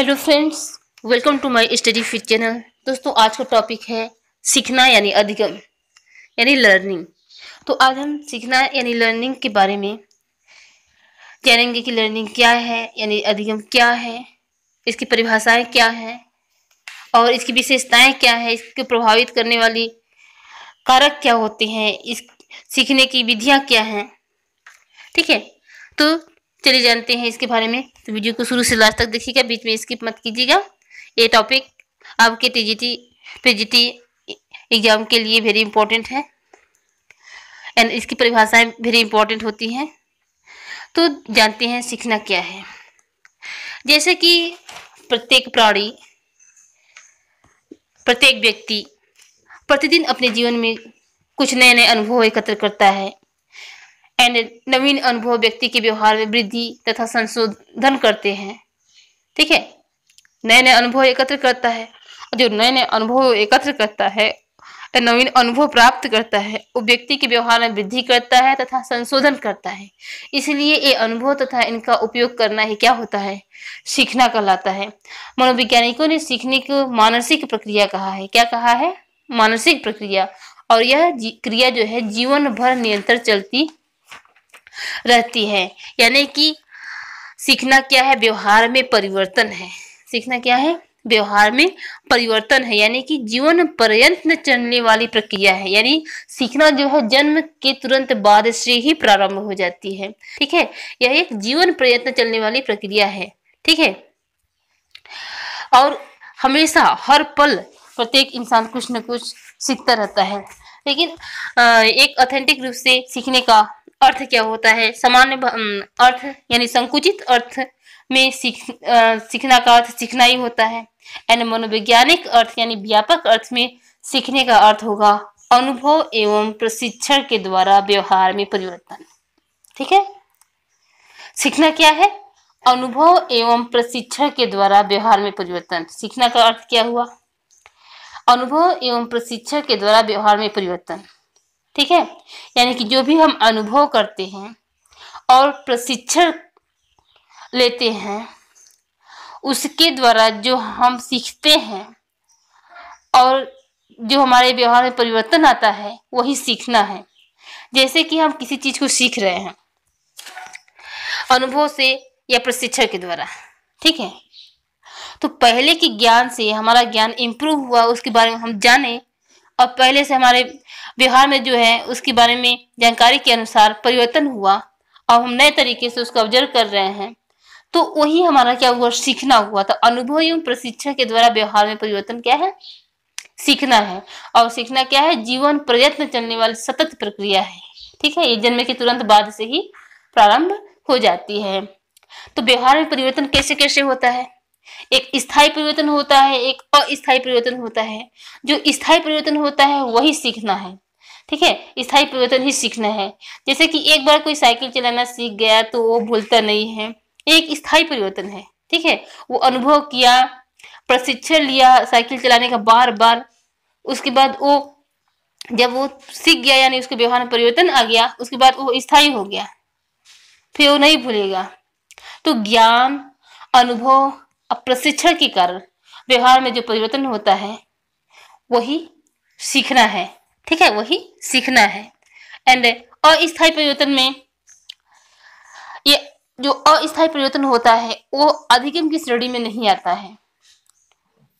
hello friends welcome to my study fit channel दोस्तों आज का टॉपिक है सीखना यानी अधिगम यानी लर्निंग तो आज हम सीखना यानी लर्निंग के बारे में जानेंगे कि लर्निंग क्या है यानी अधिगम क्या है इसकी परिभाषाएं क्या हैं और इसकी विशेषताएं क्या है इसको प्रभावित करने वाली कारक क्या होते हैं इस सीखने की विधियाँ क्या हैं ठीक है तो चलिए जानते हैं इसके बारे में तो वीडियो को शुरू से लास्ट तक देखिएगा बीच में स्किप मत कीजिएगा ये टॉपिक आपके टीजीटी पीजीटी एग्जाम के लिए वेरी इंपॉर्टेंट है एंड इसकी परिभाषाएं वेरी इंपॉर्टेंट होती हैं तो जानते हैं सीखना क्या है जैसे कि प्रत्येक प्राणी प्रत्येक व्यक्ति प्रतिदिन अपने जीवन में कुछ नए नए अनुभव एकत्र करता है एंड नवीन अनुभव व्यक्ति के व्यवहार में वृद्धि तथा संशोधन करते हैं ठीक है नए नए अनुभव एकत्र करता है जो नए नए अनुभव एकत्र करता है नवीन अनुभव प्राप्त करता है वो व्यक्ति के व्यवहार में वृद्धि करता है तथा संशोधन करता है इसलिए ये अनुभव तथा इनका उपयोग करना ही क्या होता है सीखना कहलाता है मनोवैज्ञानिकों ने सीखने को मानसिक प्रक्रिया कहा है क्या कहा है मानसिक प्रक्रिया और यह क्रिया जो है जीवन भर निरंतर चलती रहती है यानी कि सीखना क्या है व्यवहार में परिवर्तन है सीखना क्या है व्यवहार में परिवर्तन है यानी कि जीवन पर्यंत चलने वाली प्रक्रिया है यानी सीखना जो है जन्म के तुरंत बाद से ही प्रारंभ हो जाती है ठीक है यह एक जीवन पर्यंत चलने वाली प्रक्रिया है ठीक है और हमेशा हर पल प्रत्येक इंसान कुछ न कुछ सीखता रहता है लेकिन एक ऑथेंटिक रूप से सीखने का अर्थ क्या होता है सामान्य अर्थ यानी संकुचित अर्थ में सीख सीखना का अर्थ सीखना ही होता है एंड मनोवैज्ञानिक अर्थ यानी व्यापक अर्थ में सीखने का अर्थ होगा अनुभव एवं प्रशिक्षण के द्वारा व्यवहार में परिवर्तन ठीक है सीखना क्या है अनुभव एवं प्रशिक्षण के द्वारा व्यवहार में परिवर्तन सीखना का अर्थ क्या हुआ अनुभव एवं प्रशिक्षण के द्वारा व्यवहार में परिवर्तन ठीक है यानी कि जो भी हम अनुभव करते हैं और प्रशिक्षण लेते हैं उसके द्वारा जो हम सीखते हैं और जो हमारे व्यवहार में परिवर्तन आता है वही सीखना है जैसे कि हम किसी चीज़ को सीख रहे हैं अनुभव से या प्रशिक्षण के द्वारा ठीक है तो पहले के ज्ञान से हमारा ज्ञान इम्प्रूव हुआ उसके बारे में हम जाने और पहले से हमारे व्यवहार में जो है उसके बारे में जानकारी के अनुसार परिवर्तन हुआ और हम नए तरीके से उसको ऑब्जर्व कर रहे हैं तो वही हमारा क्या हुआ सीखना हुआ तो अनुभव एवं प्रशिक्षण के द्वारा व्यवहार में परिवर्तन क्या है सीखना है और सीखना क्या है जीवन प्रयत्न चलने वाली सतत प्रक्रिया है ठीक है ये जन्म के तुरंत बाद से ही प्रारंभ हो जाती है तो व्यवहार में परिवर्तन कैसे कैसे होता है एक स्थायी परिवर्तन होता है एक अस्थायी परिवर्तन होता है जो स्थायी परिवर्तन होता है वही सीखना है ठीक है स्थायी परिवर्तन ही सीखना है जैसे कि एक बार कोई साइकिल चलाना सीख गया तो वो भूलता नहीं है एक स्थायी परिवर्तन है ठीक है वो अनुभव किया प्रशिक्षण लिया साइकिल चलाने का बार बार उसके बाद वो जब वो सीख गया यानी उसके व्यवहार में परिवर्तन आ गया उसके बाद वो स्थायी हो गया फिर वो नहीं भूलेगा तो ज्ञान अनुभव और प्रशिक्षण के कारण व्यवहार में जो परिवर्तन होता है वही सीखना है ठीक है वही सीखना है एंड अस्थायी परिवर्तन में ये जो अस्थायी परिवर्तन होता है वो अधिगम की श्रेणी में नहीं आता है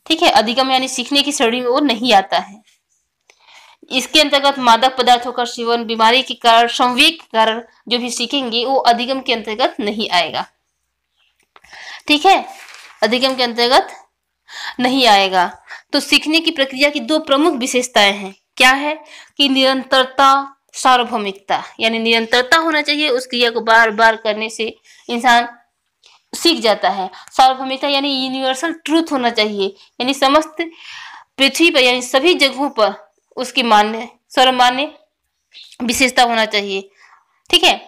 ठीक है अधिगम यानी सीखने की श्रेणी में वो नहीं आता है इसके अंतर्गत मादक पदार्थों का सेवन बीमारी के कारण संवेक के कारण जो भी सीखेंगे वो अधिगम के अंतर्गत नहीं आएगा ठीक है अधिगम के अंतर्गत नहीं आएगा तो सीखने की प्रक्रिया की दो प्रमुख विशेषताएं हैं क्या है कि निरंतरता सार्वभौमिकता यानी निरंतरता होना चाहिए उस क्रिया को बार बार करने से इंसान सीख जाता है सार्वभौमिकता यानी यूनिवर्सल ट्रूथ होना चाहिए यानी समस्त पृथ्वी पर यानी सभी जगहों पर उसकी मान्य सर्वमान्य विशेषता होना चाहिए ठीक है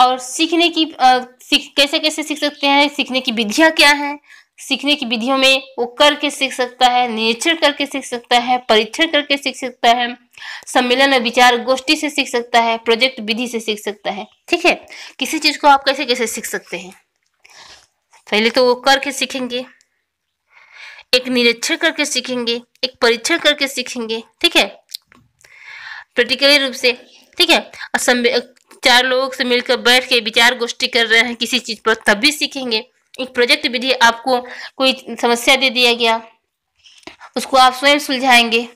और सीखने की आ, सीख कैसे कैसे सीख सकते हैं सीखने की विधियां क्या है सीखने की विधियों में वो करके सीख सकता है निरीक्षण करके सीख सकता है परीक्षण करके सीख सकता है सम्मेलन और विचार गोष्ठी से सीख सकता है प्रोजेक्ट विधि से सीख सकता है ठीक है किसी चीज को आप कैसे कैसे सीख सकते हैं पहले तो वो करके सीखेंगे एक निरीक्षण करके सीखेंगे एक परीक्षण करके सीखेंगे ठीक है प्रैक्टिकली रूप से ठीक है और चार लोगों से मिलकर बैठ के विचार गोष्ठी कर रहे हैं किसी चीज पर तब भी सीखेंगे एक प्रोजेक्ट विधि आपको कोई समस्या दे दिया गया उसको आप स्वयं सुलझाएंगे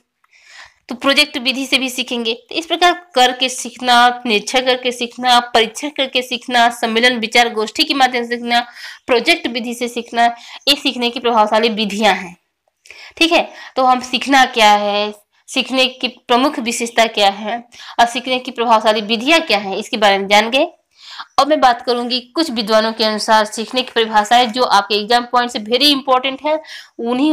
तो प्रोजेक्ट विधि से भी सीखेंगे तो इस प्रकार करके सीखना निरीक्षण करके सीखना परीक्षण करके सीखना सम्मेलन विचार गोष्ठी के माध्यम से सीखना प्रोजेक्ट विधि से सीखना ये सीखने की प्रभावशाली विधियां हैं ठीक है तो हम सीखना क्या है सीखने की प्रमुख विशेषता क्या है और सीखने की प्रभावशाली विधियां क्या है इसके बारे में जान गए अब मैं बात करूंगी कुछ विद्वानों के अनुसार सीखने की परिभाषाएं जो आपके एग्जाम पॉइंट से वेरी इंपॉर्टेंट है उन्हीं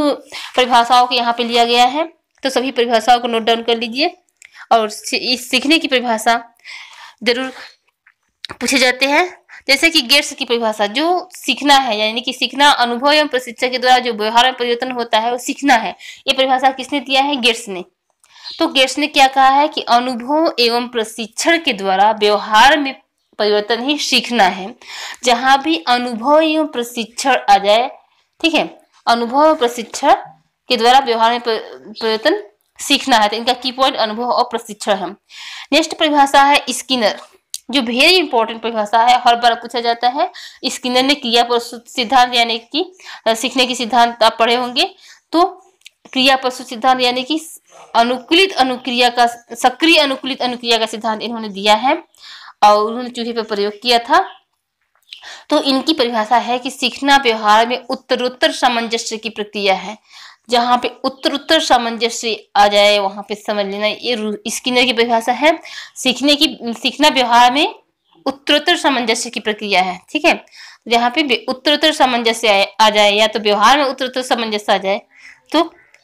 परिभाषाओं को यहाँ पे लिया गया है तो सभी परिभाषाओं को नोट डाउन कर लीजिए और इस सीखने की परिभाषा जरूर पूछे जाते हैं जैसे कि गेट्स की परिभाषा जो सीखना है यानी कि सीखना अनुभव एवं प्रशिक्षण के द्वारा जो व्यवहार में परिवर्तन होता है वो सीखना है ये परिभाषा किसने दिया है गेट्स ने तो गेट्स ने क्या कहा है कि अनुभव एवं प्रशिक्षण के द्वारा व्यवहार में परिवर्तन ही सीखना है जहां भी अनुभव एवं प्रशिक्षण आ जाए ठीक है अनुभव और प्रशिक्षण के द्वारा व्यवहार में परिवर्तन सीखना है तो इनका की पॉइंट अनुभव और प्रशिक्षण है नेक्स्ट परिभाषा है स्किनर जो वेरी इंपॉर्टेंट परिभाषा है हर बार पूछा जाता है स्किनर ने क्रिया प्रस्तुत सिद्धांत यानी कि सीखने के सिद्धांत आप पढ़े होंगे तो क्रिया प्रस्तुत सिद्धांत यानी कि अनुकूलित अनुक्रिया का सक्रिय अनुकूलित अनुक्रिया का सिद्धांत इन्होंने दिया है और उन्होंने चूहे पर प्रयोग किया था तो इनकी परिभाषा है कि सीखना व्यवहार में उत्तरोत्तर सामंजस्य की प्रक्रिया है जहाँ पे उत्तर उत्तर सामंजस्य आ जाए वहां पे समझ लेना ये स्किनर की परिभाषा है सीखने की सीखना व्यवहार में उत्तरोत्तर सामंजस्य की प्रक्रिया है ठीक है यहाँ तो पे उत्तरोत्तर सामंजस्य आ जाए या तो व्यवहार में उत्तरोत्तर सामंजस्य आ जाए तो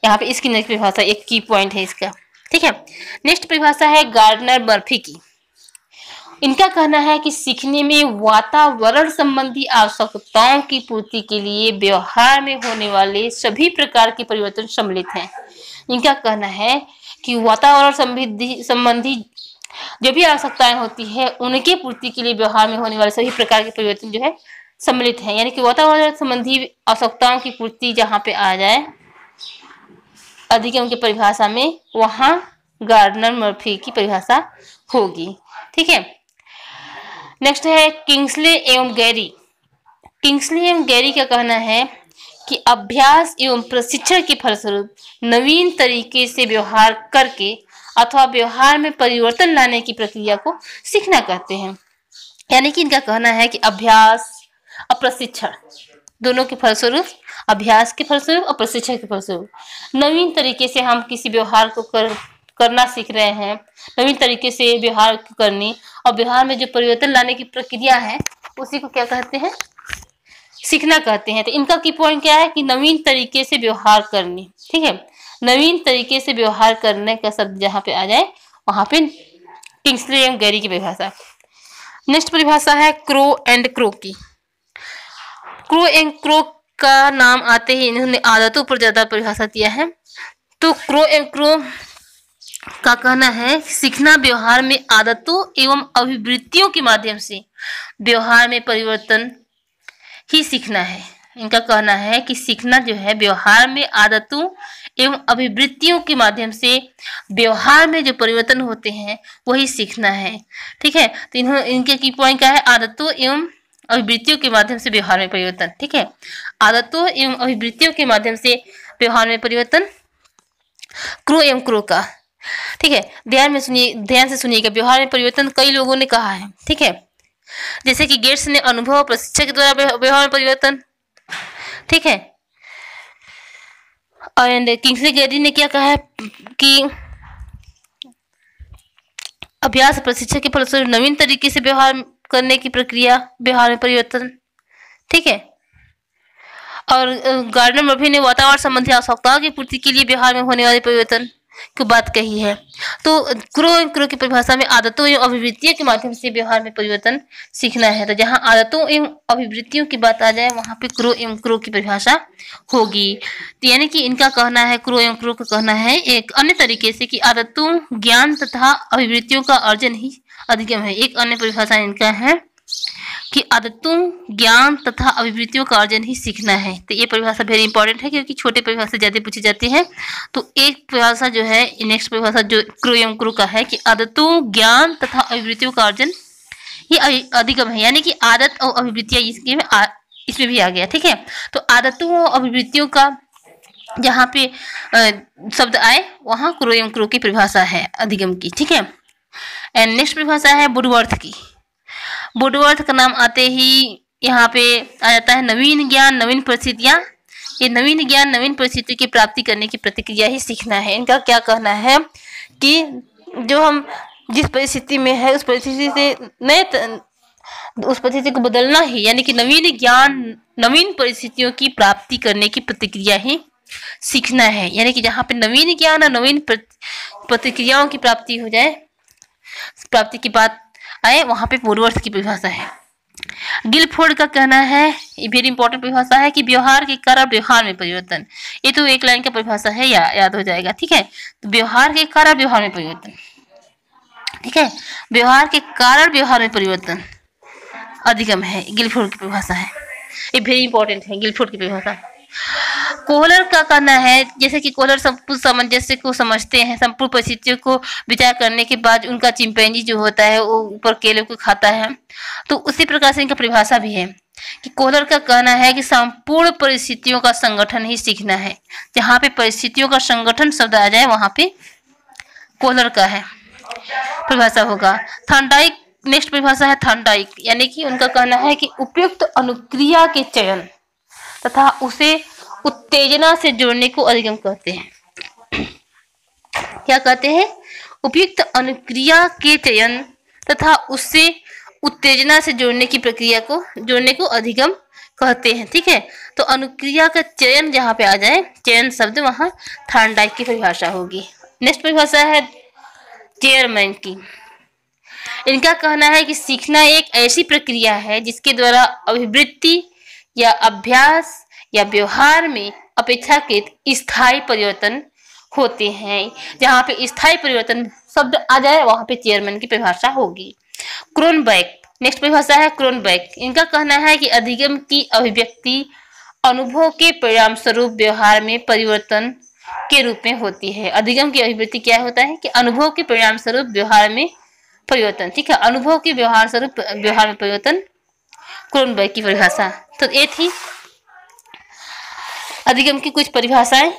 यहाँ पे स्किनर की परिभाषा एक की पॉइंट है इसका ठीक है नेक्स्ट परिभाषा है गार्डनर बर्फी की इनका कहना है कि सीखने में वातावरण संबंधी आवश्यकताओं की पूर्ति के लिए व्यवहार में होने वाले सभी प्रकार के परिवर्तन सम्मिलित हैं इनका कहना है कि वातावरण संबंधी संबंधी जो भी आवश्यकताएं होती है उनके पूर्ति के लिए व्यवहार में होने वाले सभी प्रकार के परिवर्तन जो है सम्मिलित है यानी कि वातावरण संबंधी आवश्यकताओं की पूर्ति जहाँ पे आ जाए अधिकम की परिभाषा में वहां गार्डनर मर्फी की परिभाषा होगी ठीक है नेक्स्ट है किंग्सले एवं गैरी किंग्सले एवं गैरी का कहना है कि अभ्यास एवं प्रशिक्षण के फलस्वरूप नवीन तरीके से व्यवहार करके अथवा व्यवहार में परिवर्तन लाने की प्रक्रिया को सीखना कहते हैं यानी कि इनका कहना है कि अभ्यास और प्रशिक्षण दोनों के फलस्वरूप अभ्यास के फलस्वरूप और प्रशिक्षण के फलस्वरूप नवीन तरीके से हम किसी व्यवहार को कर करना सीख रहे हैं नवीन तरीके से व्यवहार करने और व्यवहार में जो परिवर्तन लाने की प्रक्रिया है उसी को क्या कहते हैं सीखना कहते हैं तो इनका की पॉइंट क्या है कि नवीन तरीके से व्यवहार करने ठीक है नवीन तरीके से व्यवहार करने का शब्द जहाँ पे आ जाए वहां पे किंग्सले एंड गैरी की परिभाषा नेक्स्ट परिभाषा है क्रो एंड क्रो की क्रो एंड क्रो का नाम आते ही इन्होंने आदतों पर ज़्यादा परिभाषा दिया है तो क्रो एंड क्रो का कहना है सीखना व्यवहार में आदतों एवं अभिवृत्तियों के माध्यम से व्यवहार में परिवर्तन ही सीखना है इनका कहना है कि सीखना जो है व्यवहार में आदतों एवं अभिवृत्तियों के माध्यम से व्यवहार में जो परिवर्तन होते हैं वही सीखना है ठीक है तो इन्होंने इनके की पॉइंट क्या है आदतों एवं अभिवृत्तियों के माध्यम से व्यवहार में परिवर्तन ठीक है आदतों एवं अभिवृत्तियों के माध्यम से व्यवहार में परिवर्तन क्रो एवं क्रो का ठीक है ध्यान में सुनिए ध्यान से सुनिएगा व्यवहार में परिवर्तन कई लोगों ने कहा है ठीक है जैसे कि गेट्स ने अनुभव और प्रशिक्षा के द्वारा व्यवहार में परिवर्तन ठीक है एंड किंग्सले गैरी ने क्या कहा है कि अभ्यास प्रशिक्षण के फलस्वरूप नवीन तरीके से व्यवहार करने की प्रक्रिया व्यवहार में परिवर्तन ठीक है और गार्डन uh, मफी ने वातावरण संबंधी आवश्यकताओं की पूर्ति के लिए बिहार में होने वाले परिवर्तन की बात कही है तो क्रो एवं क्रो की परिभाषा में आदतों एवं अभिवृत्तियों के माध्यम से व्यवहार में परिवर्तन सीखना है तो जहाँ आदतों एवं अभिवृत्तियों की बात आ जाए वहाँ पे क्रो एवं क्रो की परिभाषा होगी तो यानी कि इनका कहना है क्रो एवं क्रो का कहना है एक अन्य तरीके से कि आदतों ज्ञान तथा अभिवृत्तियों का अर्जन ही अधिगम है एक अन्य परिभाषा इनका है कि आदतों ज्ञान तथा अभिवृत्तियों का अर्जन ही सीखना है तो ये परिभाषा वेरी इंपॉर्टेंट है क्योंकि छोटे परिभाषा ज़्यादा पूछी जाती है तो एक परिभाषा जो है नेक्स्ट परिभाषा जो क्रू एवं क्रू का है कि आदतों ज्ञान तथा अभिवृत्तियों का अर्जन ये अधिगम है यानी कि आदत और अभिवृत्तियाँ इसके में इसमें भी आ गया ठीक है तो आदतों और अभिवृत्तियों का जहाँ पे शब्द आए वहाँ क्रो एवं क्रो की परिभाषा है अधिगम की ठीक है एंड नेक्स्ट परिभाषा है बुडवर्थ की बुडवर्थ का नाम आते ही यहाँ पे आ जाता है नवीन ज्ञान नवीन परिस्थितियाँ ये नवीन ज्ञान नवीन परिस्थितियों की प्राप्ति करने की प्रतिक्रिया ही सीखना है इनका क्या कहना है कि जो हम जिस परिस्थिति में है उस परिस्थिति से नए उस परिस्थिति को बदलना ही यानी कि नवीन ज्ञान नवीन परिस्थितियों की प्राप्ति करने की प्रतिक्रिया ही सीखना है यानी कि जहाँ पे नवीन ज्ञान और नवीन प्रतिक्रियाओं की प्राप्ति हो जाए प्राप्ति की बात है वहाँ पे पूर्वर्ष की परिभाषा है गिलफोर्ड का कहना है ये वेरी इंपॉर्टेंट परिभाषा है कि व्यवहार के कारण व्यवहार में परिवर्तन ये तो एक लाइन का परिभाषा है या याद हो जाएगा ठीक है तो व्यवहार के कारण व्यवहार में परिवर्तन ठीक है व्यवहार के कारण व्यवहार में परिवर्तन अधिगम है गिलफोर्ड की परिभाषा है ये वेरी इंपॉर्टेंट है गिलफोर्ड की परिभाषा कोहलर का कहना है जैसे कि कोहलर संपूर्ण सामंजस्य को समझते हैं संपूर्ण परिस्थितियों को विचार करने के बाद उनका चिंपैंजी जो होता है वो ऊपर केले को खाता है तो उसी प्रकार से इनका परिभाषा भी है कि कोहलर का कहना है कि संपूर्ण परिस्थितियों का संगठन ही सीखना है जहाँ पे परिस्थितियों का संगठन शब्द आ जाए वहां पे कोहलर का है परिभाषा होगा थंडाइक नेक्स्ट परिभाषा है थंडाइक यानी कि उनका कहना है कि उपयुक्त अनुक्रिया के चयन तथा उसे उत्तेजना से जोड़ने को अधिगम कहते हैं क्या कहते हैं उपयुक्त अनुक्रिया के चयन तथा उससे उत्तेजना से जोड़ने की प्रक्रिया को जोड़ने को अधिगम कहते हैं ठीक है तो अनुक्रिया का चयन जहाँ पे आ जाए चयन शब्द वहां थार्नडाइक की परिभाषा होगी नेक्स्ट परिभाषा है चेयरमैन की इनका कहना है कि सीखना एक ऐसी प्रक्रिया है जिसके द्वारा अभिवृत्ति या अभ्यास या व्यवहार में अपेक्षाकृत स्थायी परिवर्तन होते हैं जहाँ पे स्थायी परिवर्तन शब्द आ जाए वहां पे चेयरमैन की परिभाषा होगी क्रोनबैक नेक्स्ट परिभाषा है क्रोनबैक इनका कहना है कि अधिगम की अभिव्यक्ति अनुभव के परिणाम स्वरूप व्यवहार में परिवर्तन के रूप में होती है अधिगम की अभिव्यक्ति क्या होता है कि अनुभव के परिणाम स्वरूप व्यवहार में परिवर्तन ठीक है अनुभव के व्यवहार स्वरूप व्यवहार में परिवर्तन क्रोनबर्ग की परिभाषा तो ये थी अधिगम की कुछ परिभाषाएं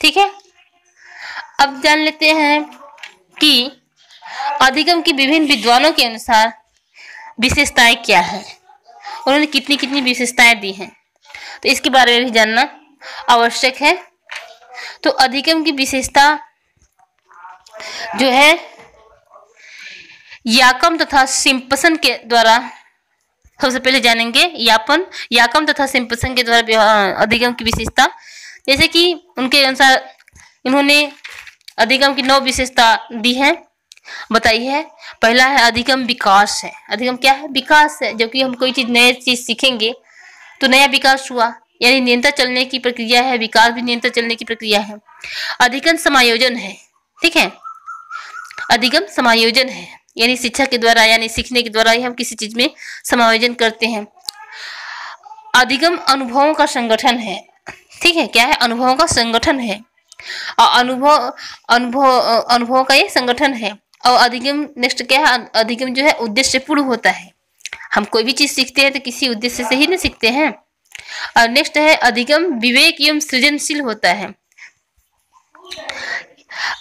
ठीक है अब जान लेते हैं कि अधिगम की विभिन्न विद्वानों के अनुसार विशेषताएं क्या है उन्होंने कितनी कितनी विशेषताएं दी हैं तो इसके बारे में भी जानना आवश्यक है तो अधिगम की विशेषता जो है याकम तथा सिंपसन के द्वारा सबसे पहले जानेंगे यापन याकम तथा सिंपसन के द्वारा अधिगम की विशेषता जैसे कि उनके अनुसार इन्होंने अधिगम की नौ विशेषता दी है बताई है पहला है अधिगम विकास है अधिगम क्या है विकास है जबकि हम कोई चीज़ नई चीज़ सीखेंगे तो नया विकास हुआ यानी निरंतर चलने की प्रक्रिया है विकास भी नियंत्रण चलने की प्रक्रिया है अधिगम समायोजन है ठीक है अधिगम समायोजन है यानी शिक्षा के द्वारा यानी सीखने के द्वारा ही हम किसी चीज में समायोजन करते हैं अधिगम अनुभवों का संगठन है ठीक है क्या है अनुभवों का संगठन है और अनुभव अनुभव अनुभवों का ये संगठन है और अधिगम नेक्स्ट क्या है अधिगम जो है उद्देश्य पूर्ण होता है हम कोई भी चीज सीखते हैं तो किसी उद्देश्य से ही नहीं सीखते हैं और नेक्स्ट है अधिगम विवेक एवं सृजनशील होता है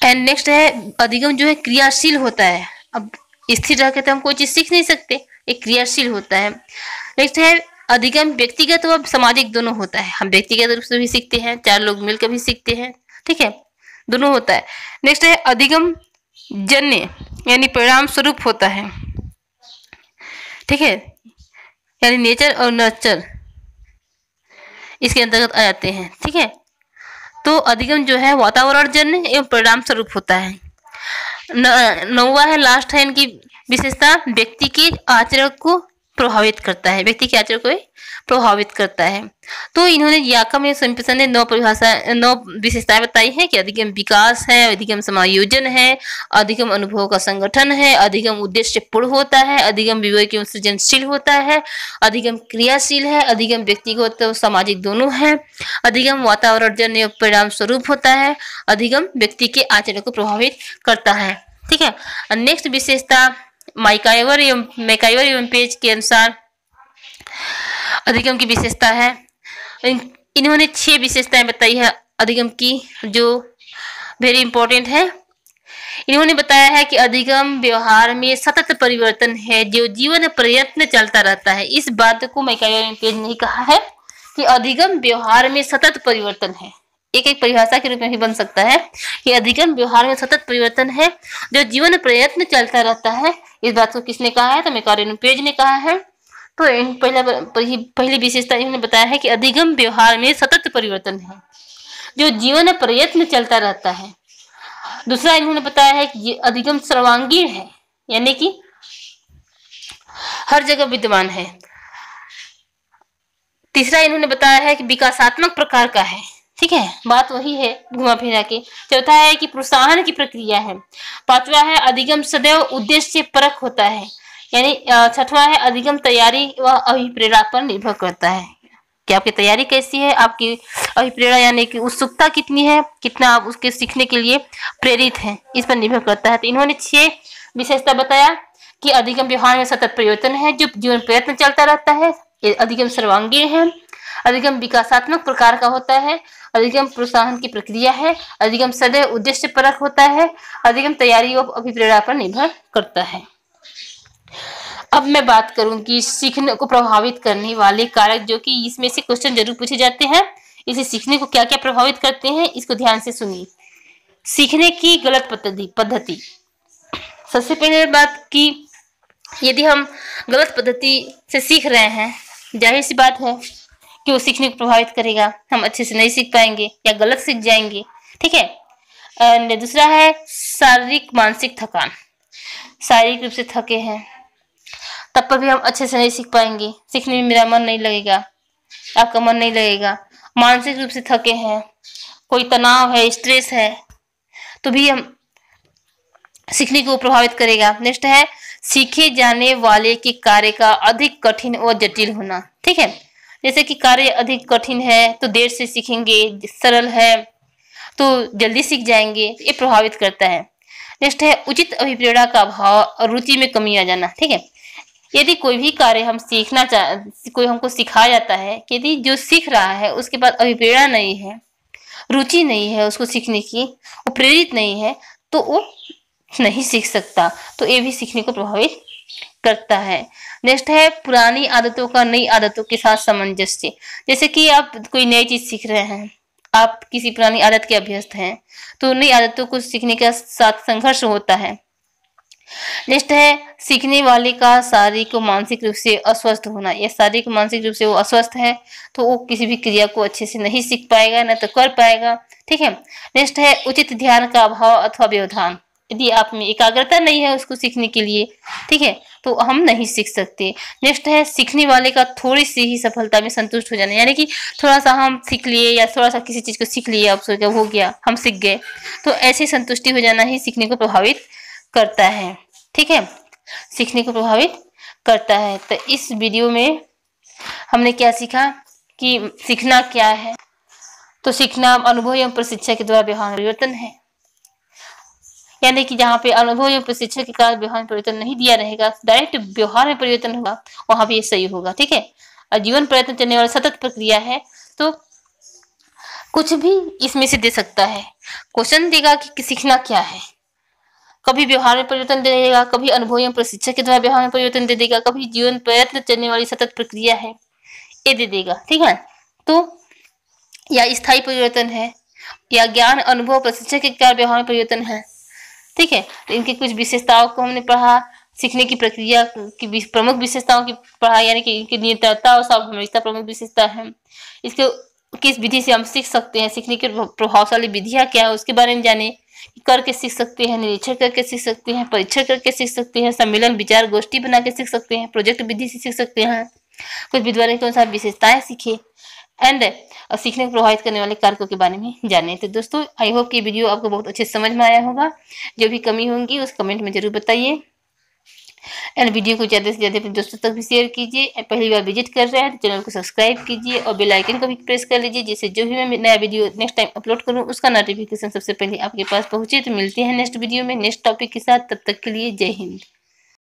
एंड नेक्स्ट है अधिगम जो है क्रियाशील होता है अब स्थिर रह के तो हम कोई चीज सीख नहीं सकते एक क्रियाशील होता है नेक्स्ट है अधिगम व्यक्तिगत व और सामाजिक दोनों होता है हम व्यक्तिगत रूप से भी सीखते हैं चार लोग मिलकर भी सीखते हैं ठीक है दोनों होता है नेक्स्ट है अधिगम जन्य यानी परिणाम स्वरूप होता है ठीक है यानी नेचर और नर्चर इसके अंतर्गत आ जाते हैं ठीक है तो अधिगम जो है वातावरण जन्य एवं परिणाम स्वरूप होता है नौवा है लास्ट है इनकी विशेषता व्यक्ति के आचरण को प्रभावित करता है व्यक्ति के आचरण को प्रभावित करता है तो इन्होंने याकम या संपिसन ने नौ परिभाषा नौ विशेषताएं बताई हैं कि अधिगम विकास है अधिगम समायोजन है अधिगम अनुभव का संगठन है अधिगम उद्देश्य पूर्ण होता है अधिगम विवेक एवं सृजनशील होता है अधिगम क्रियाशील है अधिगम व्यक्तिगत तो सामाजिक दोनों है अधिगम वातावरण जन परिणाम स्वरूप होता है अधिगम व्यक्ति के आचरण को प्रभावित करता है ठीक है नेक्स्ट विशेषता माइकाइवर एवं मेकाइवर एवं पेज के अनुसार अधिगम की विशेषता है इन, इन्होंने छह विशेषताएं बताई है अधिगम की जो वेरी इंपॉर्टेंट है इन्होंने बताया है कि अधिगम व्यवहार में सतत परिवर्तन है जो जीवन प्रयत्न चलता रहता है इस बात को मैकाइवर एवं पेज ने कहा है कि अधिगम व्यवहार में सतत परिवर्तन है एक एक परिभाषा के रूप में भी बन सकता है कि अधिगम व्यवहार में सतत परिवर्तन है जो जीवन प्रयत्न चलता रहता है इस बात को किसने कहा है तो मेकारिन पेज ने कहा है तो पहला पहली विशेषता इन्होंने बताया है कि अधिगम व्यवहार में सतत परिवर्तन है जो जीवन प्रयत्न चलता रहता है दूसरा इन्होंने बताया है कि अधिगम सर्वांगीण है यानी कि हर जगह विद्यमान है तीसरा इन्होंने बताया है कि विकासात्मक प्रकार का है ठीक है बात वही है घुमा फिरा के चौथा है कि प्रोत्साहन की प्रक्रिया है पांचवा है अधिगम सदैव उद्देश्य परक होता है यानी छठवा है अधिगम तैयारी व अभिप्रेरणा पर निर्भर करता है कि आपकी तैयारी कैसी है आपकी अभिप्रेरणा यानी कि उत्सुकता कितनी है कितना आप उसके सीखने के लिए प्रेरित हैं इस पर निर्भर करता है तो इन्होंने छह विशेषता बताया कि अधिगम व्यवहार में सतत परिवर्तन है जो जीवन प्रयत्न चलता रहता है अधिगम सर्वांगीण है अधिगम विकासात्मक प्रकार का होता है अधिगम प्रोत्साहन की प्रक्रिया है अधिगम सदैव उद्देश्य परक होता है अधिगम तैयारी और अभिप्रेरणा पर निर्भर करता है अब मैं बात करूंगी सीखने को प्रभावित करने वाले कारक जो कि इसमें से क्वेश्चन जरूर पूछे जाते हैं इसे सीखने को क्या क्या प्रभावित करते हैं इसको ध्यान से सुनिए सीखने की गलत पद्धति पद्धति सबसे पहले बात की यदि हम गलत पद्धति से सीख रहे हैं जाहिर सी बात है कि वो सीखने को प्रभावित करेगा हम अच्छे से नहीं सीख पाएंगे या गलत सीख जाएंगे ठीक है एंड दूसरा है शारीरिक मानसिक थकान शारीरिक रूप से थके हैं तब पर भी हम अच्छे से नहीं सीख पाएंगे सीखने में मेरा मन नहीं लगेगा आपका मन नहीं लगेगा मानसिक रूप से थके हैं कोई तनाव है स्ट्रेस है तो भी हम सीखने को प्रभावित करेगा नेक्स्ट है सीखे जाने वाले के कार्य का अधिक कठिन और जटिल होना ठीक है जैसे कि कार्य अधिक कठिन है तो देर से सीखेंगे सरल है तो जल्दी सीख जाएंगे ये प्रभावित करता है नेक्स्ट है उचित अभिप्रेरणा का अभाव और रुचि में कमी आ जाना ठीक है यदि कोई भी कार्य हम सीखना चाह कोई हमको सिखाया जाता है यदि जो सीख रहा है उसके पास अभिप्रेरणा नहीं है रुचि नहीं है उसको सीखने की वो प्रेरित नहीं है तो वो नहीं सीख सकता तो ये भी सीखने को प्रभावित करता है नेक्स्ट है पुरानी आदतों का नई आदतों के साथ सामंजस्य जैसे कि आप कोई नई चीज सीख रहे हैं आप किसी पुरानी आदत के अभ्यस्त हैं तो नई आदतों को सीखने के साथ संघर्ष होता है नेक्स्ट है सीखने वाले का शारीरिक मानसिक रूप से अस्वस्थ होना या शारीरिक मानसिक रूप से वो अस्वस्थ है तो वो किसी भी क्रिया को अच्छे से नहीं सीख पाएगा न तो कर पाएगा ठीक है नेक्स्ट है उचित ध्यान का अभाव अथवा व्यवधान यदि आप में एकाग्रता नहीं है उसको सीखने के लिए ठीक है तो हम नहीं सीख सकते नेक्स्ट है सीखने वाले का थोड़ी सी ही सफलता में संतुष्ट हो जाना यानी कि थोड़ा सा हम सीख लिए या थोड़ा सा किसी चीज़ को सीख लिए अब सोचा हो गया हम सीख गए तो ऐसे संतुष्टि हो जाना ही सीखने को प्रभावित करता है ठीक है सीखने को प्रभावित करता है तो इस वीडियो में हमने क्या सीखा कि सीखना क्या है तो सीखना अनुभव एवं प्रशिक्षा के द्वारा व्यवहार परिवर्तन है यानी कि जहाँ पे अनुभव या प्रशिक्षण के कारण व्यवहार में परिवर्तन नहीं दिया रहेगा डायरेक्ट व्यवहार में परिवर्तन होगा वहां पर सही होगा ठीक है और जीवन प्रयत्न चलने वाला सतत प्रक्रिया है तो कुछ भी इसमें से दे सकता है क्वेश्चन देगा कि सीखना क्या है कभी व्यवहार में परिवर्तन दे देगा कभी अनुभव एवं प्रशिक्षण के द्वारा व्यवहार में परिवर्तन दे देगा कभी जीवन प्रयत्न चलने वाली सतत प्रक्रिया है ये दे देगा ठीक है तो या स्थायी परिवर्तन है या ज्ञान अनुभव प्रशिक्षण के कारण व्यवहार में परिवर्तन है ठीक है तो इनकी कुछ विशेषताओं को हमने पढ़ा सीखने की प्रक्रिया की प्रमुख विशेषताओं की पढ़ा यानी कि इनकी नियंत्रता और सार्वभौमिकता प्रमुख विशेषता है इसके किस विधि से हम सीख सकते हैं सीखने की प्रभावशाली विधियाँ क्या है उसके बारे में जाने करके सीख सकते हैं निरीक्षण करके सीख सकते हैं परीक्षण करके सीख सकते हैं सम्मेलन विचार गोष्ठी बना के सीख सकते हैं प्रोजेक्ट विधि से सीख सकते हैं कुछ विद्वानों के अनुसार विशेषताएं सीखे एंड uh, सीखने को प्रभावित करने वाले कारकों के बारे में जाने तो दोस्तों आई होप कि वीडियो आपको बहुत अच्छे समझ में आया होगा जो भी कमी होंगी उस कमेंट में जरूर बताइए एंड वीडियो को ज़्यादा से ज़्यादा अपने दोस्तों तक भी शेयर कीजिए पहली बार विजिट कर रहे हैं तो चैनल को सब्सक्राइब कीजिए और बेल आइकन को भी प्रेस कर लीजिए जिससे जो भी मैं नया वीडियो नेक्स्ट टाइम अपलोड करूँ उसका नोटिफिकेशन सबसे पहले आपके पास पहुंचे तो मिलते हैं नेक्स्ट वीडियो में नेक्स्ट टॉपिक के साथ तब तक के लिए जय हिंद